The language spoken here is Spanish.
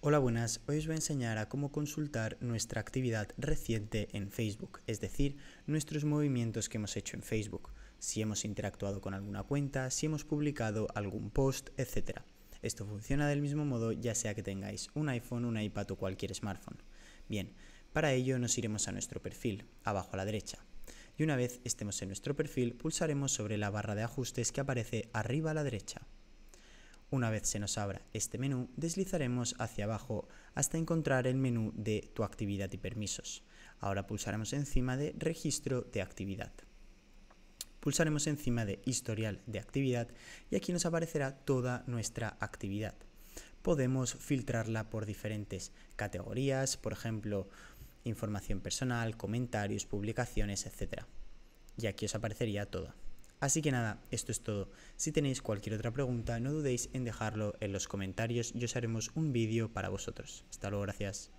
Hola buenas, hoy os voy a enseñar a cómo consultar nuestra actividad reciente en Facebook, es decir, nuestros movimientos que hemos hecho en Facebook, si hemos interactuado con alguna cuenta, si hemos publicado algún post, etc. Esto funciona del mismo modo ya sea que tengáis un iPhone, un iPad o cualquier smartphone. Bien, para ello nos iremos a nuestro perfil, abajo a la derecha. Y una vez estemos en nuestro perfil, pulsaremos sobre la barra de ajustes que aparece arriba a la derecha. Una vez se nos abra este menú, deslizaremos hacia abajo hasta encontrar el menú de Tu actividad y permisos. Ahora pulsaremos encima de Registro de actividad. Pulsaremos encima de Historial de actividad y aquí nos aparecerá toda nuestra actividad. Podemos filtrarla por diferentes categorías, por ejemplo, información personal, comentarios, publicaciones, etc. Y aquí os aparecería todo. Así que nada, esto es todo. Si tenéis cualquier otra pregunta, no dudéis en dejarlo en los comentarios y os haremos un vídeo para vosotros. Hasta luego, gracias.